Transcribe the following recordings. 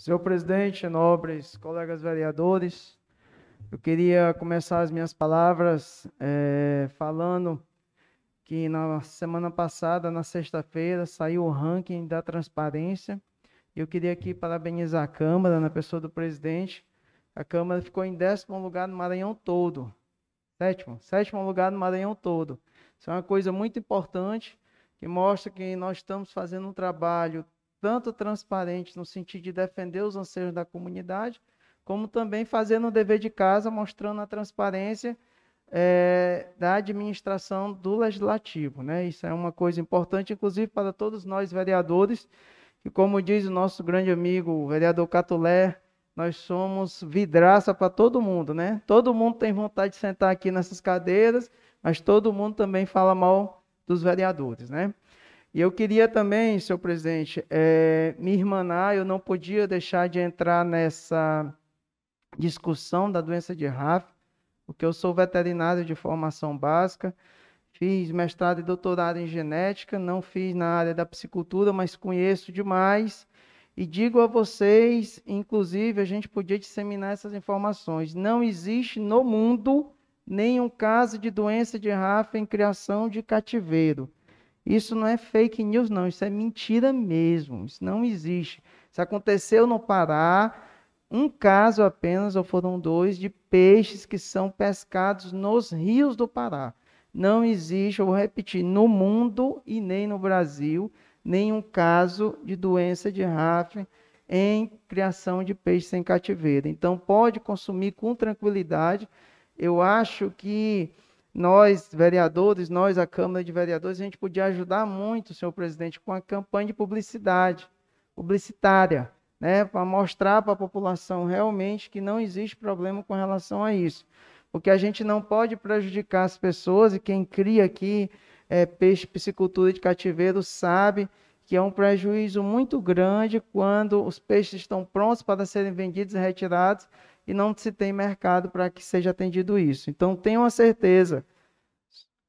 Senhor presidente, nobres colegas vereadores, eu queria começar as minhas palavras é, falando que na semana passada, na sexta-feira, saiu o ranking da transparência. Eu queria aqui parabenizar a Câmara, na pessoa do presidente. A Câmara ficou em décimo lugar no Maranhão todo. Sétimo, sétimo lugar no Maranhão todo. Isso é uma coisa muito importante que mostra que nós estamos fazendo um trabalho tanto transparente no sentido de defender os anseios da comunidade, como também fazendo o dever de casa, mostrando a transparência é, da administração do legislativo. Né? Isso é uma coisa importante, inclusive para todos nós vereadores, que, como diz o nosso grande amigo, o vereador Catulé, nós somos vidraça para todo mundo. Né? Todo mundo tem vontade de sentar aqui nessas cadeiras, mas todo mundo também fala mal dos vereadores. Né? E eu queria também, senhor presidente, é, me irmanar, eu não podia deixar de entrar nessa discussão da doença de RAF, porque eu sou veterinário de formação básica, fiz mestrado e doutorado em genética, não fiz na área da psicultura, mas conheço demais. E digo a vocês, inclusive, a gente podia disseminar essas informações. Não existe no mundo nenhum caso de doença de RAF em criação de cativeiro. Isso não é fake news, não. Isso é mentira mesmo. Isso não existe. Isso aconteceu no Pará, um caso apenas, ou foram dois, de peixes que são pescados nos rios do Pará. Não existe, eu vou repetir, no mundo e nem no Brasil, nenhum caso de doença de rafting em criação de peixes em cativeiro. Então, pode consumir com tranquilidade. Eu acho que nós, vereadores, nós, a Câmara de Vereadores, a gente podia ajudar muito, senhor presidente, com a campanha de publicidade, publicitária, né, para mostrar para a população realmente que não existe problema com relação a isso. Porque a gente não pode prejudicar as pessoas e quem cria aqui é, peixe piscicultura de cativeiro sabe que é um prejuízo muito grande quando os peixes estão prontos para serem vendidos e retirados e não se tem mercado para que seja atendido isso. Então, tenho a certeza,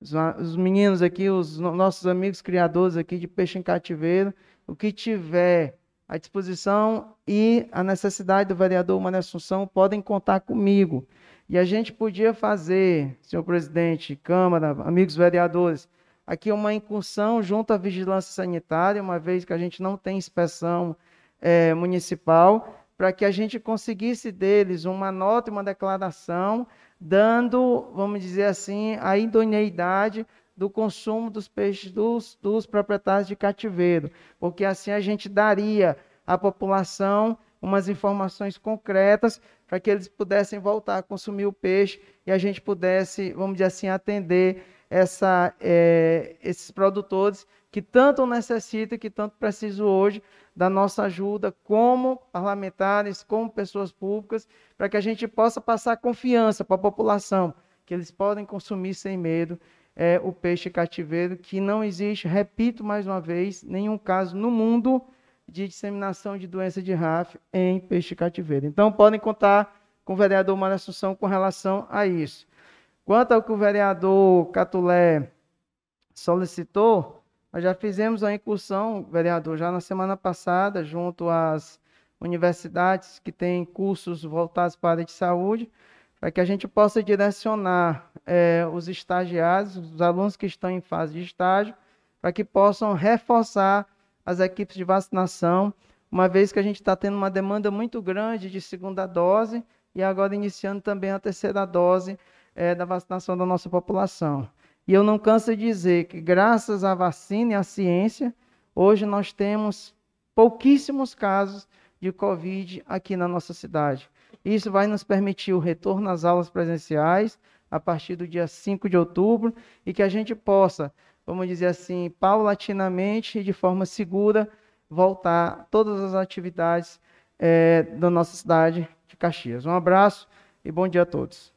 os meninos aqui, os nossos amigos criadores aqui de peixe em cativeiro, o que tiver à disposição e a necessidade do vereador Mané Assunção, podem contar comigo. E a gente podia fazer, senhor presidente, Câmara, amigos vereadores, aqui é uma incursão junto à vigilância sanitária, uma vez que a gente não tem inspeção é, municipal, para que a gente conseguisse deles uma nota e uma declaração, dando, vamos dizer assim, a idoneidade do consumo dos peixes dos, dos proprietários de cativeiro, porque assim a gente daria à população umas informações concretas para que eles pudessem voltar a consumir o peixe e a gente pudesse, vamos dizer assim, atender essa, é, esses produtores que tanto necessitam, que tanto precisam hoje da nossa ajuda como parlamentares, como pessoas públicas, para que a gente possa passar confiança para a população, que eles podem consumir sem medo é, o peixe cativeiro, que não existe, repito mais uma vez, nenhum caso no mundo de disseminação de doença de RAF em peixe cativeiro. Então, podem contar com o vereador Mário Assunção com relação a isso. Quanto ao que o vereador Catulé solicitou, nós já fizemos uma incursão, vereador, já na semana passada, junto às universidades que têm cursos voltados para a área de saúde, para que a gente possa direcionar é, os estagiários, os alunos que estão em fase de estágio, para que possam reforçar as equipes de vacinação, uma vez que a gente está tendo uma demanda muito grande de segunda dose e agora iniciando também a terceira dose é, da vacinação da nossa população. E eu não canso de dizer que, graças à vacina e à ciência, hoje nós temos pouquíssimos casos de Covid aqui na nossa cidade. Isso vai nos permitir o retorno às aulas presenciais a partir do dia 5 de outubro e que a gente possa, vamos dizer assim, paulatinamente e de forma segura, voltar todas as atividades é, da nossa cidade de Caxias. Um abraço e bom dia a todos.